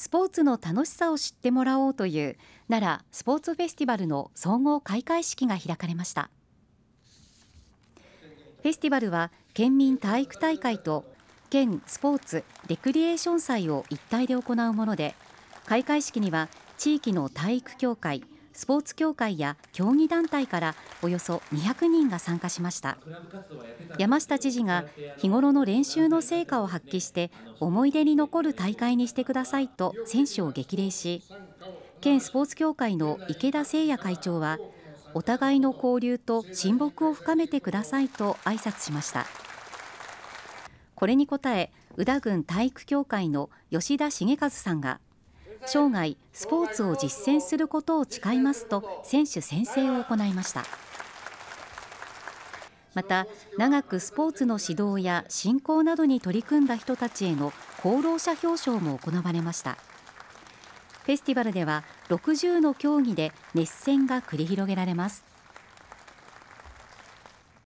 スポーツの楽しさを知ってもらおうという奈良スポーツフェスティバルの総合開会式が開かれましたフェスティバルは県民体育大会と県スポーツレクリエーション祭を一体で行うもので開会式には地域の体育協会スポーツ協会や競技団体からおよそ200人が参加しました山下知事が日頃の練習の成果を発揮して思い出に残る大会にしてくださいと選手を激励し県スポーツ協会の池田誠也会長はお互いの交流と親睦を深めてくださいと挨拶しましたこれに応え宇田郡体育協会の吉田重和さんが生涯スポーツを実践することを誓いますと選手宣誓を行いましたまた長くスポーツの指導や振興などに取り組んだ人たちへの功労者表彰も行われましたフェスティバルでは60の競技で熱戦が繰り広げられます